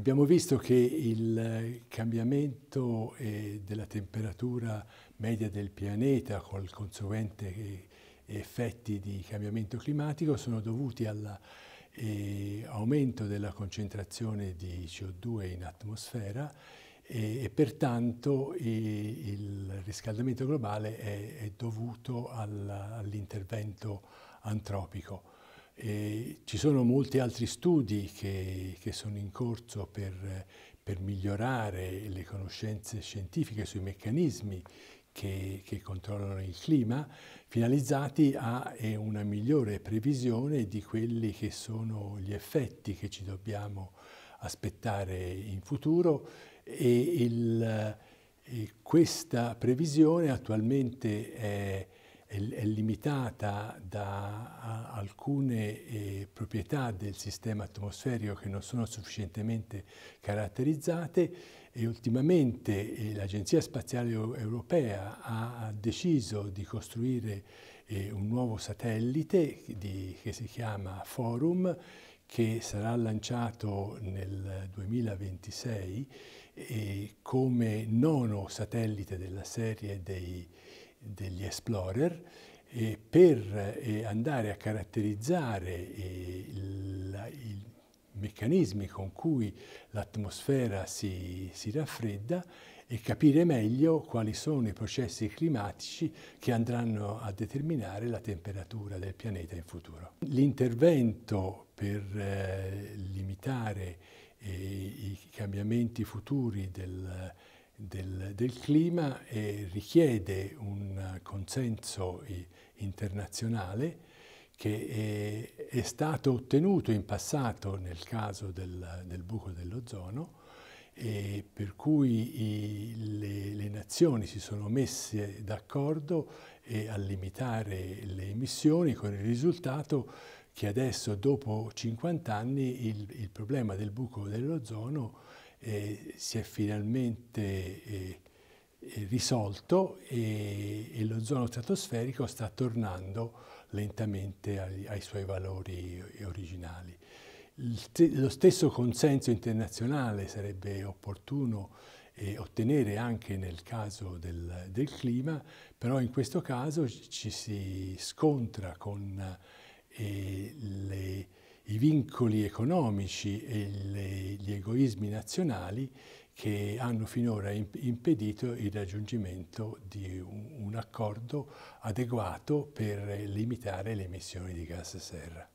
Abbiamo visto che il cambiamento eh, della temperatura media del pianeta con il conseguente eh, effetti di cambiamento climatico sono dovuti all'aumento eh, della concentrazione di CO2 in atmosfera e, pertanto il riscaldamento globale è, dovuto all'intervento antropico. E ci sono molti altri studi che, che sono in corso per, per, migliorare le conoscenze scientifiche sui meccanismi che, che controllano il clima, finalizzati a una migliore previsione di quelli che sono gli effetti che ci dobbiamo aspettare in futuro e, il, e questa previsione attualmente è è, è limitata da alcune eh, proprietà del sistema atmosferico che non sono sufficientemente caratterizzate e ultimamente eh, l'Agenzia Spaziale Europea ha deciso di costruire eh, un nuovo satellite di, che si chiama Forum che sarà lanciato nel 2026 eh, come nono satellite della serie dei Explorer eh, per andare a caratterizzare eh, i meccanismi con cui l'atmosfera si, si raffredda e capire meglio quali sono i processi climatici che andranno a determinare la temperatura del pianeta in futuro. L'intervento per eh, limitare eh, i cambiamenti futuri del, del, del clima richiede un consenso internazionale che è, eh, è, stato ottenuto in passato nel caso del, del buco dell'ozono, per cui i, le, le, nazioni si sono messe d'accordo a limitare le emissioni con il risultato che adesso dopo 50 anni il, il problema del buco dell'ozono eh, si è finalmente eh, eh, risolto e, e l'ozono stratosferico sta tornando lentamente ai, ai suoi valori originali. lo stesso consenso internazionale sarebbe opportuno eh, ottenere anche nel caso del, del, clima, però in questo caso ci si scontra con eh, le, i vincoli economici e le, gli egoismi nazionali che hanno finora impedito il raggiungimento di un accordo adeguato per limitare le emissioni di gas serra.